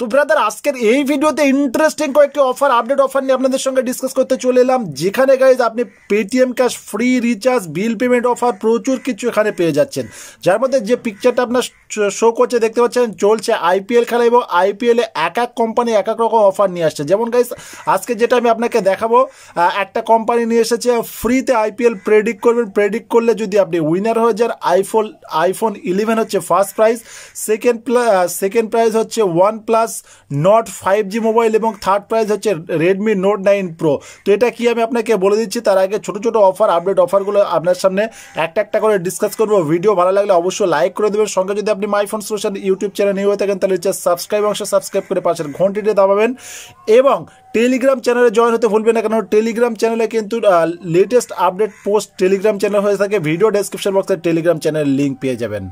তো ব্রাদার আজকের এই ভিডিওতে ইন্টারেস্টিং কয়েকটি অফার আপডেট অফার নিয়ে আপনাদের সঙ্গে ডিসকাস করতে চলে এলাম যেখানে গাইজ আপনি Paytm cash free recharge bill payment offer প্রচুর কিছু এখানে পেয়ে যাচ্ছেন যার মধ্যে যে পিকচারটা আপনার শো করছে দেখতে পাচ্ছেন চলছে আইপিএল খেলা এবং আইপিএলে এক এক কোম্পানি এক এক রকম অফার নিয়ে আসছে যেমন গাইজ আজকে যেটা আমি আপনাকে দেখাবো একটা কোম্পানি নিয়ে এসেছে ফ্রিতে আইপিএল প্রেডিক্ট করবেন প্রেডিক্ট করলে যদি আপনি উইনার হয়ে যান আইফোন আইফোন ইলেভেন হচ্ছে first prize second second prize হচ্ছে one plus plus Nord five G mobile এবং থার্ড প্রাইস হচ্ছে রেডমি নোট নাইন প্রো তো এটা কি আমি আপনাকে বলে দিচ্ছি তার আগে ছোটো ছোটো অফার আপডেট অফারগুলো আপনার সামনে একটা একটা করে ডিসকাস করবো ভিডিও ভালো লাগলে অবশ্যই লাইক করে দেবেন সঙ্গে যদি আপনি my phone social YouTube channel নিয়ে হয়ে থাকেন তাহলে সাবস্ক্রাইব অংশে সাবস্ক্রাইব করে পাশের ঘন্টিটি দাবাবেন এবং টেলিগ্রাম চ্যানেলে জয়েন হতে ভুলবেন না কেন টেলিগ্রাম চ্যানেলে কিন্তু latest update post Telegram channel হয়ে থাকে ভিডিও ডেসক্রিপশন বক্সের টেলিগ্রাম চ্যানেলের লিঙ্ক পেয়ে যাবেন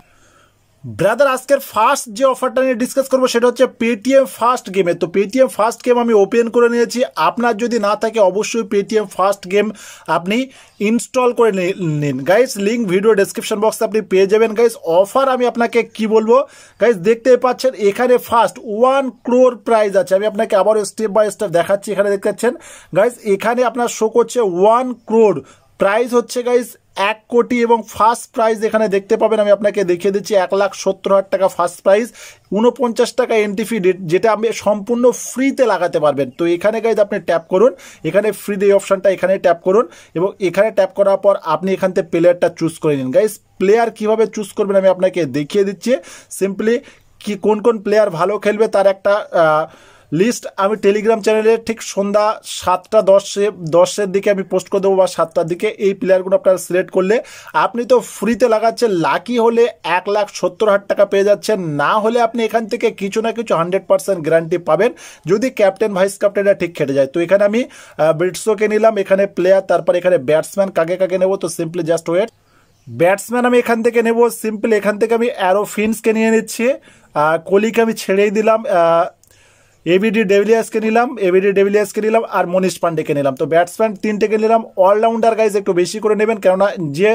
ব্রাদার আজকের ফার্স্ট যে অফারটা নিয়ে ডিসকাস করবো সেটা হচ্ছে পেটিএম ফার্স্ট গেমে তো পেটিএম ফার্স্ট গেম আমি ওপেন করে নিয়েছি আপনার যদি না থাকে অবশ্যই পেটিএম ফার্স্ট গেম আপনি ইনস্টল করে নিন গাইস লিঙ্ক ভিডিও ডেসক্রিপশন বক্সে আপনি পেয়ে যাবেন গাইস অফার আমি আপনাকে কি বলবো গাইস দেখতে পাচ্ছেন এখানে ফার্স্ট ওয়ান ক্রোর প্রাইজ আছে আমি আপনাকে আবারও স্টেপ বাই স্টেপ দেখাচ্ছি এখানে দেখতে পাচ্ছেন গাইস এখানে আপনার শো করছে ওয়ান ক্রোর প্রাইস হচ্ছে গাইজ এক কোটি এবং ফার্স্ট প্রাইজ এখানে দেখতে পাবেন আমি আপনাকে দেখিয়ে দিচ্ছি এক লাখ সত্তর হাজার টাকা ফার্স্ট প্রাইজ উনপঞ্চাশ টাকা এন্ট্রি ফি যেটা আপনি সম্পূর্ণ ফ্রিতে লাগাতে পারবেন তো এখানে গাইজ আপনি ট্যাপ করুন এখানে ফ্রি এই অপশানটা এখানে ট্যাপ করুন এবং এখানে ট্যাপ করার পর আপনি এখান থেকে প্লেয়ারটা চুজ করে নিন গাইজ প্লেয়ার কিভাবে চুজ করবেন আমি আপনাকে দেখিয়ে দিচ্ছি সিম্পলি কি কোন কোন প্লেয়ার ভালো খেলবে তার একটা লিস্ট আমি টেলিগ্রাম চ্যানেলে ঠিক সন্ধ্যা সাতটা দশে দশের দিকে আমি পোস্ট করে দেবো বা সাতটার দিকে এই প্লেয়ারগুলো আপনারা সিলেক্ট করলে আপনি তো ফ্রিতে লাগাচ্ছেন লাকি হলে এক লাখ সত্তর হাজার টাকা পেয়ে যাচ্ছেন না হলে আপনি এখান থেকে কিছু না কিছু হান্ড্রেড পার্সেন্ট গ্যারান্টি পাবেন যদি ক্যাপ্টেন ভাইস ক্যাপ্টেনরা ঠিক খেটে যায় তো এখানে আমি ব্রিটসোকে নিলাম এখানে প্লেয়ার তারপর এখানে ব্যাটসম্যান কাকে কাকে নেবো তো সিম্পলি জাস্ট ওয়েট ব্যাটসম্যান আমি এখান থেকে নেব সিম্পল এখান থেকে আমি অ্যারো ফিন্সকে নিয়ে নিচ্ছি কলিকে আমি ছেড়েই দিলাম এবিডি ডেভিলিয়াসকে নিলাম এবিডি ডেভিলিয়াসকে নিলাম আর মনীষ পান্ডেকে নিলাম তো ব্যাটসম্যান তিনটেকে নিলাম অলরাউন্ডার গাইজ একটু বেশি করে নেবেন কেননা যে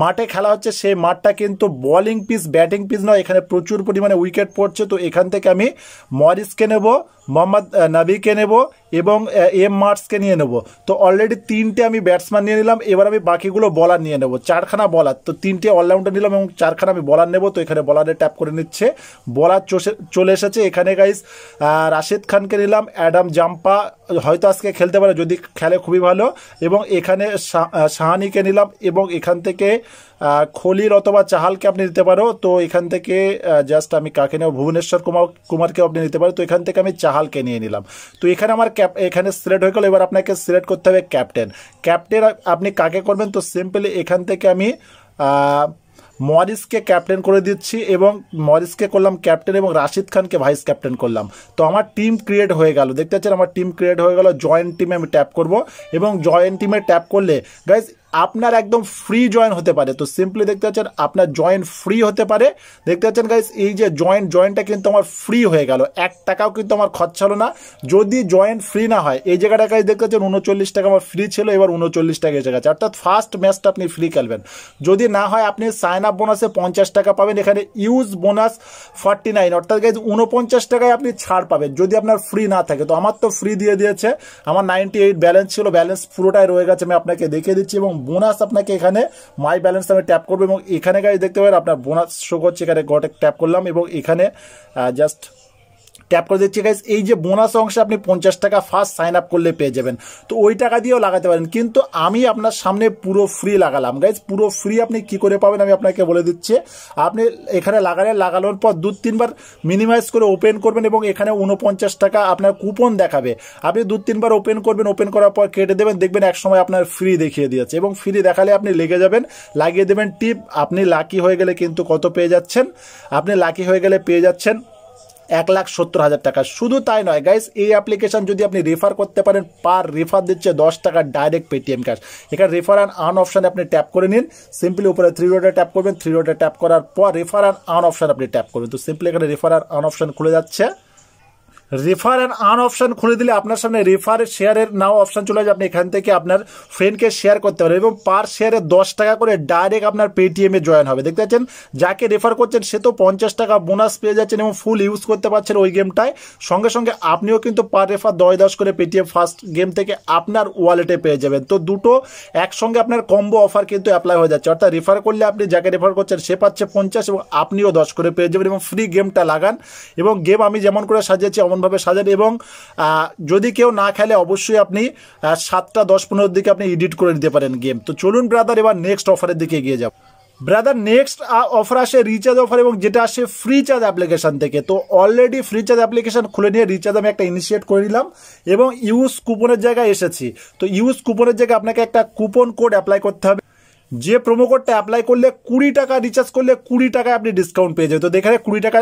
মাঠে খেলা হচ্ছে সেই মাঠটা কিন্তু বলিং পিস ব্যাটিং পিস নয় এখানে প্রচুর পরিমাণে উইকেট পড়ছে তো এখান থেকে আমি মরিসকে নেব মোহাম্মদ নাবিকে নেব এবং এম মার্টসকে নিয়ে নেব তো অলরেডি তিনটে আমি ব্যাটসম্যান নিয়ে নিলাম এবার আমি বাকিগুলো বলার নিয়ে নেব চারখানা বলার তো তিনটে অলরাউন্ডার নিলাম এবং চারখানা আমি বলার নেব তো এখানে বলারে ট্যাপ করে নিচ্ছে বলার চলে এসেছে এখানে গাইস রাশেদ খানকে নিলাম অ্যাডাম জাম্পা হয়তো আজকে খেলতে পারে যদি খেলে খুবই ভালো এবং এখানে শাহানিকে নিলাম এবং এখান থেকে খলির অথবা চাহালকে আপনি নিতে পারো তো এখান থেকে জাস্ট আমি কাকে নেব ভুবনেশ্বর কুমার কুমারকেও আপনি নিতে পারো তো এখান থেকে আমি চাহালকে নিয়ে নিলাম তো এখানে আমার ক্যাপ এখানে সিলেক্ট হয়ে গেলো এবার আপনাকে সিলেক্ট করতে হবে ক্যাপ্টেন ক্যাপ্টেন আপনি কাকে করবেন তো সিম্পলি এখান থেকে আমি মরিসকে ক্যাপ্টেন করে দিচ্ছি এবং মরিসকে করলাম ক্যাপ্টেন এবং রাশিদ খানকে ভাইস ক্যাপ্টেন করলাম তো আমার টিম ক্রিয়েট হয়ে গেল দেখতে পাচ্ছেন আমার টিম ক্রিয়েট হয়ে গেল জয়েন্ট টিমে আমি ট্যাপ করব এবং জয়েন্ট টিমে ট্যাপ করলে গাইজ আপনার একদম ফ্রি জয়েন হতে পারে তো সিম্পলি দেখতে পাচ্ছেন আপনার জয়েন্ট ফ্রি হতে পারে দেখতে পাচ্ছেন গাইস এই যে জয়েন্ট জয়েন্টটা কিন্তু আমার ফ্রি হয়ে গেল এক টাকাও কিন্তু আমার খরচা হলো না যদি জয়েন্ট ফ্রি না হয় এই জায়গাটা গাইস দেখতে পাচ্ছেন উনচল্লিশ টাকা আমার ফ্রি ছিল এবার উনচল্লিশ টাকা এসে গেছে অর্থাৎ ফার্স্ট ম্যাচটা আপনি ফ্রি খেলবেন যদি না হয় আপনি সাইন আপ বোনাসে পঞ্চাশ টাকা পাবেন এখানে ইউজ বোনাস ফর্টি নাইন অর্থাৎ গাইজ উনপঞ্চাশ টাকায় আপনি ছাড় পাবেন যদি আপনার ফ্রি না থাকে তো আমার তো ফ্রি দিয়ে দিয়েছে আমার নাইনটি এইট ব্যালেন্স ছিল ব্যালেন্স পুরোটাই রয়ে গেছে আমি আপনাকে দেখিয়ে দিচ্ছি এবং বোনাস আপনাকে এখানে মাই ব্যালেন্স আমি ট্যাপ করবো এবং এখানে গাড়ি দেখতে পারেন আপনার বোনাস শো করছে এখানে গটে ট্যাপ করলাম এবং এখানে জাস্ট ট্যাপ করে দিচ্ছি গাইজ এই যে বোনাস অংশে আপনি পঞ্চাশ টাকা ফার্স্ট সাইন আপ করলে পেয়ে যাবেন তো ওই টাকা দিয়েও লাগাতে পারেন কিন্তু আমি আপনার সামনে পুরো ফ্রি লাগালাম গাইজ পুরো ফ্রি আপনি কি করে পাবেন আমি আপনাকে বলে দিচ্ছি আপনি এখানে লাগালেন লাগানোর পর দু তিনবার মিনিমাইজ করে ওপেন করবেন এবং এখানে উনপঞ্চাশ টাকা আপনার কুপন দেখাবে আপনি দু তিনবার ওপেন করবেন ওপেন করার পর কেটে দেবেন দেখবেন একসময় আপনার ফ্রি দেখিয়ে দিয়েছে এবং ফ্রি দেখালে আপনি লেগে যাবেন লাগিয়ে দেবেন টিপ আপনি লাকি হয়ে গেলে কিন্তু কত পেয়ে যাচ্ছেন আপনি লাকি হয়ে গেলে পেয়ে যাচ্ছেন এক লাখ সত্তর হাজার টাকা শুধু তাই নয় গাইস এই অ্যাপ্লিকেশান যদি আপনি রেফার করতে পারেন পার রেফার দিচ্ছে দশ টাকা ডাইরেক্ট পেটিএম ক্যাশ এখানে রেফার অ্যান্ড আন অপশানে আপনি ট্যাপ করে নিন সিম্পলি উপরে থ্রি রোডে ট্যাপ করবেন থ্রি রোডে ট্যাপ করার পর রেফার অ্যান্ড আন অপশান আপনি ট্যাপ করবেন তো সিম্পলি এখানে রেফার অ্যান্ড আন অপশান খুলে যাচ্ছে রেফার অ্যান্ড আন অপশন খুলে দিলে আপনার সামনে রেফার শেয়ারের নাও অপশন চলে আসবে আপনি এখান থেকে আপনার ফ্রেন্ডকে শেয়ার করতে পারেন এবং পার শেয়ারে দশ টাকা করে ডাইরেক্ট আপনার পেটিএমে জয়েন হবে দেখতে পাচ্ছেন যাকে রেফার করছেন সে তো পঞ্চাশ টাকা বোনাস পেয়ে যাচ্ছেন এবং ফুল ইউজ করতে পারছেন ওই গেমটায় সঙ্গে সঙ্গে আপনিও কিন্তু পার রেফার দশ দশ করে পেটিএম ফার্স্ট গেম থেকে আপনার ওয়ালেটে পেয়ে যাবেন তো দুটো একসঙ্গে আপনার কম্বো অফার কিন্তু অ্যাপ্লাই হয়ে যাচ্ছে অর্থাৎ রেফার করলে আপনি যাকে রেফার করছেন সে পাচ্ছে পঞ্চাশ এবং আপনিও দশ করে পেয়ে যাবেন এবং ফ্রি গেমটা লাগান এবং গেম আমি যেমন করে সাজিয়েছি অমন দারুণভাবে সাজেন এবং যদি কেউ না খেলে অবশ্যই আপনি সাতটা দশ পনেরোর দিকে আপনি এডিট করে নিতে পারেন গেম তো চলুন ব্রাদার এবার নেক্সট অফারের দিকে এগিয়ে যাব ব্রাদার নেক্সট অফার আসে রিচার্জ অফার এবং যেটা আসে ফ্রি চার্জ অ্যাপ্লিকেশান থেকে তো অলরেডি ফ্রি চার্জ অ্যাপ্লিকেশান খুলে নিয়ে রিচার্জ আমি একটা ইনিশিয়েট করে নিলাম এবং ইউজ কুপনের জায়গায় এসেছি তো ইউজ কুপনের জায়গায় আপনাকে একটা কুপন কোড অ্যাপ্লাই করতে হবে যে প্রোমো কোডটা অ্যাপ্লাই করলে কুড়ি টাকা রিচার্জ করলে কুড়ি টাকায় আপনি ডিসকাউন্ট পেয়ে যাবেন তো এখানে কুড়ি টাকা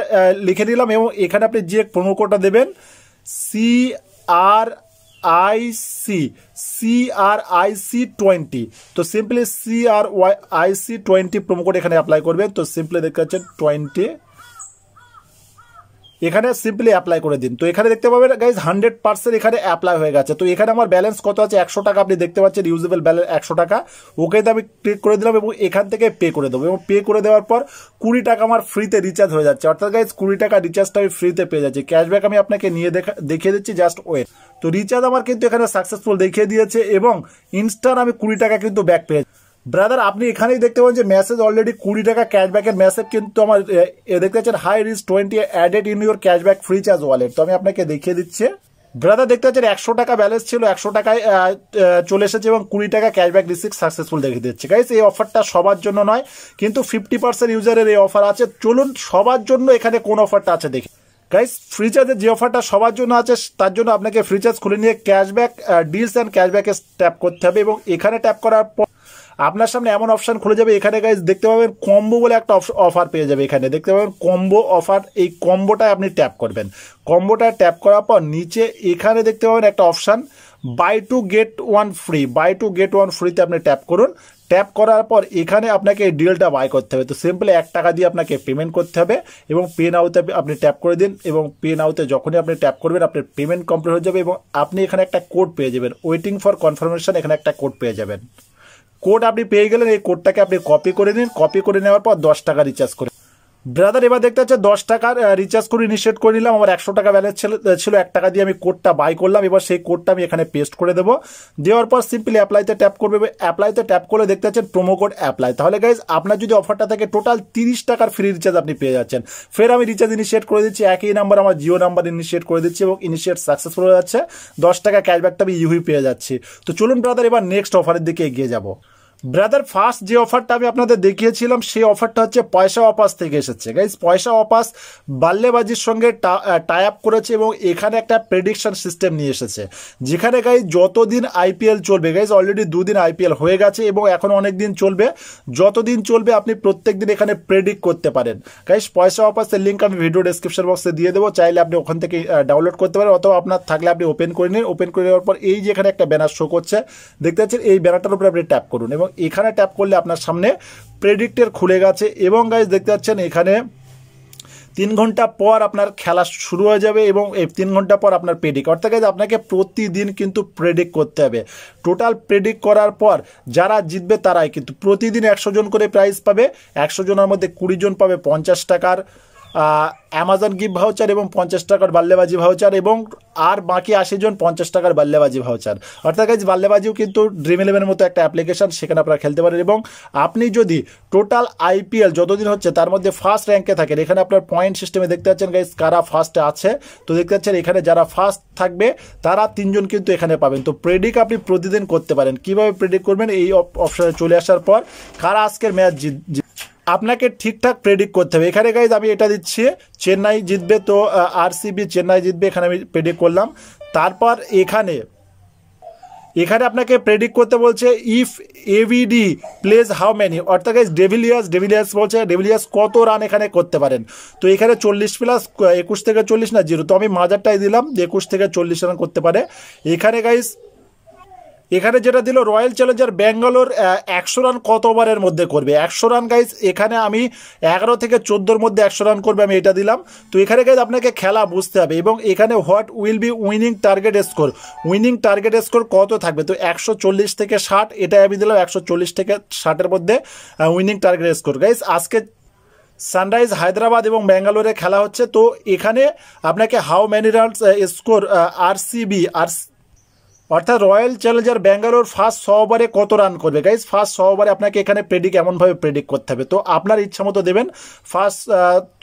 লিখে দিলাম এবং এখানে আপনি যে প্রোমো কোডটা দেবেন C R I C C R I C twenty তো simply C R Y I C twenty promo code এখানে অ্যাপ্লাই করবেন তো সিম্পলি দেখতে পাচ্ছেন টোয়েন্টি এখানে সিম্পলি অ্যাপ্লাই করে দিন তো এখানে দেখতে পাবেন গাইজ হান্ড্রেড পার্সেন্ট এখানে অ্যাপ্লাই হয়ে গেছে তো এখানে আমার ব্যালেন্স কত আছে একশো টাকা আপনি দেখতে পাচ্ছেন ইউজেবল ব্যালেন্স একশো টাকা ওকেতে আমি ক্লিক করে দিলাম এবং এখান থেকে পে করে দেবো এবং পে করে দেওয়ার পর কুড়ি টাকা আমার ফ্রিতে রিচার্জ হয়ে যাচ্ছে অর্থাৎ গাইজ কুড়ি টাকা রিচার্জটা আমি ফ্রিতে পেয়ে যাচ্ছি ক্যাশব্যাক আমি আপনাকে নিয়ে দেখা দেখিয়ে দিচ্ছি জাস্ট ওয়েট তো রিচার্জ আমার কিন্তু এখানে সাকসেসফুল দেখিয়ে দিয়েছে এবং ইনস্টার আমি কুড়ি টাকা কিন্তু ব্যাক পেয়েছি ব্রাদার আপনি এখানেই দেখতে পাবেন যে মেসেজ অলরেডি কুড়ি টাকা ক্যাশব্যাকের মেসেজ কিন্তু আমার দেখতে পাচ্ছেন হাই রিস twenty added in your cashback Freecharge wallet তো আমি আপনাকে দেখিয়ে দিচ্ছি ব্রাদার দেখতে পাচ্ছেন একশো টাকা ব্যালেন্স ছিল একশো টাকায় চলে এসেছে এবং কুড়ি টাকা ক্যাশব্যাক রিসিভ সাকসেসফুল দেখিয়ে দিচ্ছে গাইস এই অফারটা সবার জন্য নয় কিন্তু ফিফটি পার্সেন্ট ইউজারের এই অফার আছে চলুন সবার জন্য এখানে কোন অফারটা আছে দেখি গাইস ফ্রিচার্জের যে অফারটা সবার জন্য আছে তার জন্য আপনাকে ফ্রিচার্জ খুলে নিয়ে ক্যাশব্যাক ডিলস অ্যান্ড ক্যাশব্যাকে ট্যাপ করতে হবে এবং এখানে ট্যাপ করার পর আপনার সামনে এমন অপশান খুলে যাবে এখানে গাইজ দেখতে পাবেন কম্বো বলে একটা অফার পেয়ে যাবে এখানে দেখতে পাবেন কম্বো অফার এই কম্বোটায় আপনি ট্যাপ করবেন কম্বোটা ট্যাপ করার পর নিচে এখানে দেখতে পাবেন একটা option buy two get one free buy two get one ফ্রিতে আপনি ট্যাপ করুন ট্যাপ করার পর এখানে আপনাকে এই ডিলটা বাই করতে হবে তো সিম্পলি এক টাকা দিয়ে আপনাকে পেমেন্ট করতে হবে এবং পে নাওতে আপনি ট্যাপ করে দিন এবং পে নাউতে যখনই আপনি ট্যাপ করবেন আপনার পেমেন্ট কমপ্লিট হয়ে যাবে এবং আপনি এখানে একটা কোড পেয়ে যাবেন ওয়েটিং ফর কনফার্মেশন এখানে একটা কোড পেয়ে যাবেন কোড আপনি পেয়ে গেলেন এই কোডটাকে আপনি কপি করে নিন কপি করে নেওয়ার পর দশ টাকা রিচার্জ করে ব্রাদার এবার দেখতে হচ্ছে দশ টাকার রিচার্জ করে ইনিশিয়েট করে নিলাম আমার একশো টাকা ব্যালেন্স ছিল এক টাকা দিয়ে আমি কোডটা বাই করলাম এবার সেই কোডটা আমি এখানে পেস্ট করে দেবো দেওয়ার পর সিম্পলি অ্যাপ্লাইতে ট্যাপ করবে অ্যাপ্লাইতে ট্যাপ করলে দেখতে পাচ্ছেন প্রোমো কোড অ্যাপ্লাই তাহলে গাইজ আপনার যদি অফারটা থাকে টোটাল তিরিশ টাকার ফ্রি রিচার্জ আপনি পেয়ে যাচ্ছেন ফের আমি রিচার্জ ইনিশিয়েট করে দিচ্ছি একই নাম্বার আমার জিও নাম্বার ইনিশিয়েট করে দিচ্ছি এবং ইনিশিয়েট সাকসেসফুল হয়ে যাচ্ছে দশ টাকা ক্যাশব্যাকটা আমি ইউহি পেয়ে যাচ্ছি তো চলুন ব্রাদার এবার নেক্সট অফারের দিকে এগিয়ে যাবো ব্রাদার ফার্স্ট যে অফারটা আমি আপনাদের দেখিয়েছিলাম সেই অফারটা হচ্ছে পয়সা অপাস থেকে এসেছে গাইজ পয়সা অপাস বাল্যেবাজির সঙ্গে টাই আপ করেছে এবং এখানে একটা প্রেডিকশন সিস্টেম নিয়ে এসেছে যেখানে গাইজ যতদিন আইপিএল চলবে গাইজ অলরেডি দুদিন আইপিএল হয়ে গেছে এবং এখন অনেক দিন চলবে যতদিন চলবে আপনি প্রত্যেক দিন এখানে প্রেডিক্ট করতে পারেন গাইজ পয়সা অপাসের লিঙ্ক আমি ভিডিও ডিসক্রিপশন বক্সে দিয়ে দেবো চাইলে আপনি ওখান থেকে ডাউনলোড করতে পারেন অথবা আপনার থাকলে আপনি ওপেন করে নিন ওপেন করে নেওয়ার পর এই যে এখানে একটা ব্যানার শো করছে দেখতে পাচ্ছেন এই ব্যানারটার উপরে আপনি ট্যাপ করুন এবং এখানে ট্যাপ করলে আপনার সামনে প্রেডিক্টের খুলে গেছে এবং গাইজ দেখতে পাচ্ছেন এখানে তিন ঘন্টা পর আপনার খেলা শুরু হয়ে যাবে এবং এই তিন ঘন্টা পর আপনার প্রেডিক অর্থাৎ আপনাকে প্রতিদিন কিন্তু প্রেডিক্ট করতে হবে টোটাল প্রেডিক্ট করার পর যারা জিতবে তারাই কিন্তু প্রতিদিন একশো জন করে প্রাইজ পাবে একশো জনের মধ্যে কুড়ি জন পাবে পঞ্চাশ টাকার অ্যামাজন গিফট ভাউচার এবং পঞ্চাশ টাকার বাল্যবাজি ভাউচার এবং আর বাকি আশি জন পঞ্চাশ টাকার বাল্যবাজি ভাউচার অর্থাৎ গাইজ বাল্যবাজিও কিন্তু ড্রিম ইলেভেনের মতো একটা অ্যাপ্লিকেশান সেখানে আপনারা খেলতে পারেন এবং আপনি যদি টোটাল আইপিএল যতদিন হচ্ছে তার মধ্যে ফার্স্ট র্যাঙ্কে থাকেন এখানে আপনার পয়েন্ট সিস্টেমে দেখতে পাচ্ছেন গাইজ কারা ফার্স্টে আছে তো দেখতে পাচ্ছেন এখানে যারা ফার্স্ট থাকবে তারা তিনজন কিন্তু এখানে পাবেন তো প্রেডিক আপনি প্রতিদিন করতে পারেন কিভাবে প্রেডিক করবেন এই অপশানে চলে আসার পর কারা আজকের ম্যাচ আপনাকে ঠিকঠাক প্রেডিক্ট করতে হবে এখানে গাইজ আমি এটা দিচ্ছি চেন্নাই জিতবে তো আর চেন্নাই জিতবে এখানে আমি প্রেডিক্ট করলাম তারপর এখানে এখানে আপনাকে প্রেডিক্ট করতে বলছে if ABD plays how many অর্থাৎ গাইজ ডেভিলিয়াস ডেভিলিয়াস বলছে ডেভিলিয়াস কত রান এখানে করতে পারেন তো এখানে চল্লিশ প্লাস একুশ থেকে চল্লিশ না জিরো তো আমি মাজারটাই দিলাম একুশ থেকে চল্লিশ রান করতে পারে এখানে গাইজ এখানে যেটা দিল রয়্যাল চ্যালেঞ্জার ব্যাঙ্গালোর একশো রান কত ওভারের মধ্যে করবে একশো রান গাইজ এখানে আমি এগারো থেকে চোদ্দোর মধ্যে একশো রান করবে আমি এটা দিলাম তো এখানে গাইজ আপনাকে খেলা বুঝতে হবে এবং এখানে what will be winning target score winning target score কত থাকবে তো একশো চল্লিশ থেকে ষাট এটাই আমি দিলাম একশো চল্লিশ থেকে ষাটের মধ্যে উইনিং টার্গেট স্কোর গাইজ আজকে সানরাইজ হায়দ্রাবাদ এবং ব্যাঙ্গালোরে খেলা হচ্ছে তো এখানে আপনাকে how many runs score C B R Royal challenger Bangalore first সহবারে কত রান করবে গাইজ ফার্স্ট সহবারে ওভারে আপনাকে এখানে প্রেডিক এমনভাবে প্রেডিক করতে হবে তো আপনার ইচ্ছা মতো দেবেন ফার্স্ট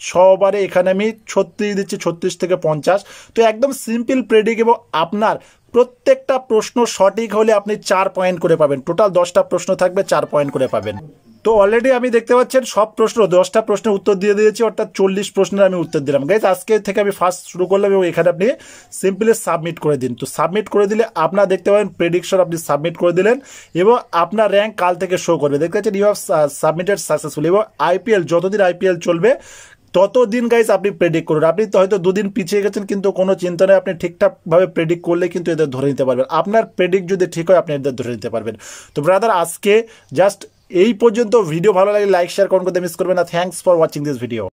ছ ওভারে এখানে আমি ছত্রিশ দিচ্ছি ছত্রিশ থেকে পঞ্চাশ তো একদম সিম্পল প্রেডিক এবং আপনার প্রত্যেকটা প্রশ্ন সঠিক হলে আপনি চার পয়েন্ট করে পাবেন টোটাল দশটা প্রশ্ন থাকবে চার পয়েন্ট করে পাবেন তো অলরেডি আমি দেখতে পাচ্ছেন সব প্রশ্ন দশটা প্রশ্নের উত্তর দিয়ে দিয়েছি অর্থাৎ চল্লিশ প্রশ্নের আমি উত্তর দিলাম গাইজ আজকে থেকে আমি ফার্স্ট শুরু করলাম এবং এখানে আপনি সিম্পলি সাবমিট করে দিন তো সাবমিট করে দিলে আপনার দেখতে পাবেন প্রেডিকশন আপনি সাবমিট করে দিলেন এবং আপনার র্যাঙ্ক কাল থেকে শো করবে দেখতে পাচ্ছেন ইউ হ্যাভ সাবমিটেড সাকসেসফুল এবং আইপিএল যতদিন আইপিএল চলবে ততদিন গাইজ আপনি প্রেডিক্ট করুন আপনি তো হয়তো দুদিন পিছিয়ে গেছেন কিন্তু কোনো চিন্তা নেই আপনি ঠিকঠাকভাবে প্রেডিক্ট করলে কিন্তু এদের ধরে নিতে পারবেন আপনার প্রেডিক্ট যদি ঠিক হয় আপনি এদের ধরে নিতে পারবেন তো ব্রাদার আজকে জাস্ট এই পর্যন্ত ভিডিও ভালো লাগে লাইক শেয়ার কমেন্ট করতে মিস করবেন না thanks for watching this video